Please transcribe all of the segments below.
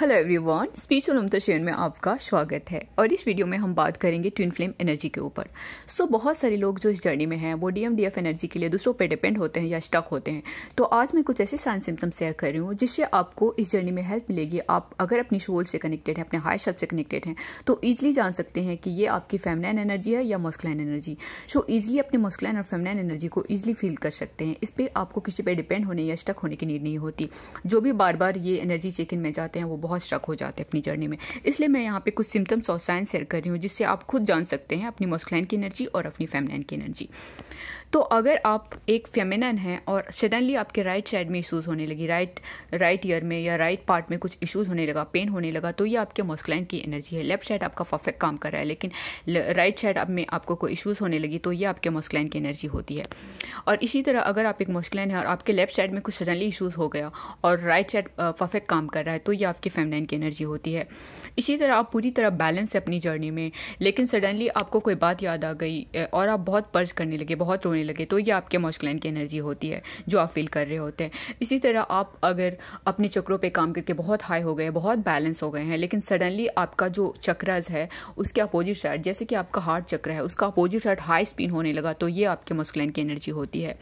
hello everyone spiritual Mamta share में आपका स्वागत है और इस वीडियो में हम बात करेंगे ट्विन फ्लेम एनर्जी के ऊपर सो so, बहुत सारे लोग जो इस जर्नी में हैं वो डीएमडीएफ एनर्जी के लिए दूसरों पे डिपेंड होते हैं या स्टक होते हैं तो आज मैं कुछ ऐसे साइन सिम्टम शेयर कर रही हूँ जिससे आपको इस जर्नी में हेल्प मिलेगी आप अगर अपनी शोल से कनेक्टेड है अपने हाई शब्द से कनेक्टेड हैं तो ईजिली जान सकते हैं कि ये आपकी फेमनाइन एनर्जी है या मस्कलाइन एनर्जी सो ईजिली अपने मस्कलाइन और फेमनाइन एनर्जी को ईजिली फील कर सकते हैं इस पर आपको किसी पर डिपेंड होने या स्टक होने की नीड नहीं होती जो भी बार बार ये एनर्जी चेक इन में जाते हैं वो बहुत स्ट्रक हो जाते हैं अपनी जर्नी में इसलिए मैं यहाँ पे कुछ सिम्टम्स और साइन शेयर कर रही हूँ जिससे आप खुद जान सकते हैं अपनी मस्कुलाइन की एनर्जी और अपनी फेमलाइन की एनर्जी तो अगर आप एक फेमिनन हैं और सडनली आपके राइट साइड में इशूज़ होने लगी राइट राइट ईयर में या राइट पार्ट में कुछ इशूज़ होने लगा पेन होने लगा तो ये आपके मस्कुलाइन की एनर्जी है लेफ्ट साइड आपका परफेक्ट काम कर रहा है लेकिन राइट साइड अब में आपको कोई इशूज़ होने लगी तो ये आपके मस्कुलाइन की एनर्जी होती है और इसी तरह अगर आप एक मस्कुलाइन है और आपके लेफ्ट साइड में कुछ सडनली इशूज़ हो गया और राइट साइड परफेक्ट काम कर रहा है तो ये आपकी फेमिनन की एनर्जी होती है इसी तरह आप पूरी तरह बैलेंस है अपनी जर्नी में लेकिन सडनली आपको कोई बात याद आ गई और आप बहुत पर्ज करने लगे बहुत रोने लगे तो ये आपके मॉस्कलाइन की एनर्जी होती है जो आप फील कर रहे होते हैं इसी तरह आप अगर अपने चक्रों पे काम करके बहुत हाई हो गए बहुत बैलेंस हो गए हैं लेकिन सडनली आपका जो चक्रज है उसके अपोजिट साइड जैसे कि आपका हार्ट चक्र है उसका अपोजिट साइड हाई स्पिन होने लगा तो ये आपके मस्कलाइन की एनर्जी होती है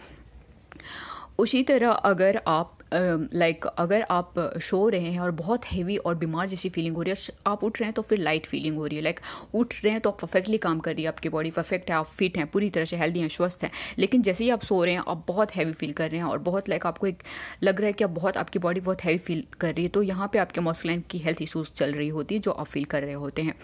उसी तरह अगर आप लाइक अगर आप सो रहे हैं और बहुत हैवी और बीमार जैसी फीलिंग हो रही है आप उठ रहे हैं तो फिर लाइट फीलिंग हो रही है लाइक उठ रहे हैं तो आप परफेक्टली काम कर रही है आपकी बॉडी परफेक्ट है आप फिट हैं पूरी तरह से हेल्दी हैं स्वस्थ हैं लेकिन जैसे ही आप सो रहे हैं आप बहुत हैवी फील कर रहे हैं और बहुत लाइक आपको एक लग रहा है कि आप बहुत आपकी बॉडी बहुत हैवी फील कर रही है तो यहाँ पर आपके मॉस्कुलाइन की हेल्थ इशूज़ चल रही होती है जो आप फील कर रहे होते हैं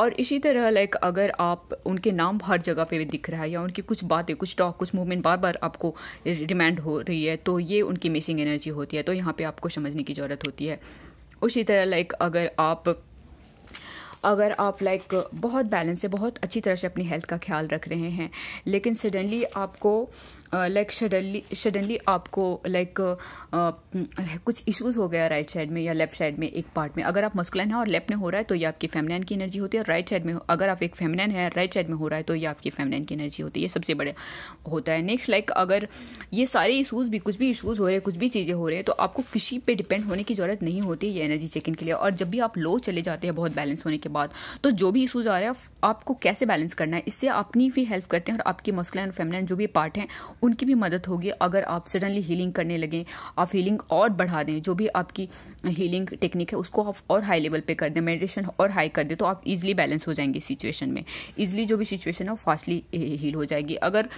और इसी तरह लाइक अगर आप उनके नाम हर जगह पे दिख रहा है या उनकी कुछ बातें कुछ टॉक कुछ मूवमेंट बार बार आपको रिमाइंड हो रही है तो ये उनकी मिसिंग एनर्जी होती है तो यहाँ पे आपको समझने की ज़रूरत होती है उसी तरह लाइक अगर आप अगर आप लाइक बहुत बैलेंस है बहुत अच्छी तरह से अपनी हेल्थ का ख्याल रख रहे हैं लेकिन सडनली आपको लाइक सडनली सडनली आपको लाइक कुछ इश्यूज हो गया राइट साइड में या लेफ्ट साइड में एक पार्ट में अगर आप मस्कुलन है और लेफ्ट में हो रहा है तो ये आपकी फेमिनन की एनर्जी होती है राइट साइड में अगर आप एक फेमिनन है राइट साइड में हो रहा है तो ये आपकी फेमिनन की एनर्जी होती है ये सबसे बड़े होता है नेक्स्ट लाइक अगर ये सारे इशूज़ भी कुछ भी इशूज़ हो रहे हैं कुछ भी चीज़ें हो रही है तो आपको किसी पर डिपेंड होने की ज़रूरत नहीं होती है ये एनर्जी चेकिंग के लिए और जब भी आप लो चले जाते हैं बहुत बैलेंस होने के बाद तो जो भी इशूज़ आ रहे हैं आपको कैसे बैलेंस करना है इससे अपनी भी हेल्प करते हैं और आपकी मस्कुलर और फेमिलाइन जो भी पार्ट हैं उनकी भी मदद होगी अगर आप सडनली हीलिंग करने लगें आप हीलिंग और बढ़ा दें जो भी आपकी हीलिंग टेक्निक है उसको आप और हाई लेवल पे कर दें मेडिटेशन और हाई कर दें तो आप इजिली बैलेंस हो जाएंगे सिचुएशन में इजिली जो भी सिचुएशन है वो फास्टली हील हो जाएगी अगर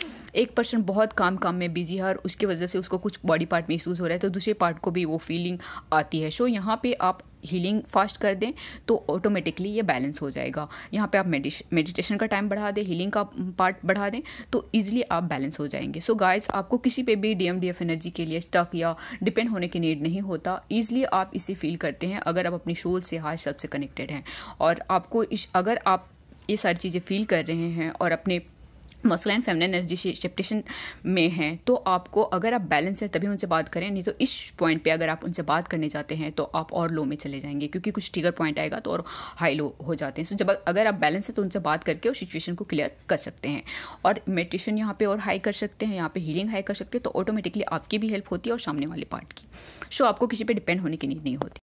एक पर्सन बहुत काम काम में बिजी है और उसकी वजह से उसको कुछ बॉडी पार्ट में महसूस हो रहा है तो दूसरे पार्ट को भी वो फीलिंग आती है सो यहाँ पर आप हीलिंग फास्ट कर दें तो ऑटोमेटिकली ये बैलेंस हो जाएगा यहाँ पे आप मेडिटेशन का टाइम बढ़ा दें हीलिंग का पार्ट बढ़ा दें तो ईजिली आप बैलेंस हो जाएंगे सो so गाइज आपको किसी पे भी D M D F energy के लिए स्टक या डिपेंड होने की नीड नहीं होता ईजिली आप इसे फील करते हैं अगर आप अपनी शोल से हाथ शब्द से कनेक्टेड हैं और आपको इस अगर आप ये सारी चीज़ें फील कर रहे हैं और अपने मसला एंड फेमिन एनर्जी सेप्टेशन में है तो आपको अगर आप बैलेंस है तभी उनसे बात करें नहीं तो इस पॉइंट पे अगर आप उनसे बात करने जाते हैं तो आप और लो में चले जाएंगे क्योंकि कुछ ट्रिगर पॉइंट आएगा तो और हाई लो हो जाते हैं सो जब अगर आप बैलेंस है तो उनसे बात करके उस सिचुएशन को क्लियर कर सकते हैं और मेडिटेशन यहाँ पर और हाई कर सकते हैं यहाँ पर हीलिंग हाई कर सकते हैं तो ऑटोमेटिकली आपकी भी हेल्प होती है और सामने वाले पार्ट की सो आपको किसी पर डिपेंड होने की नीड नहीं होती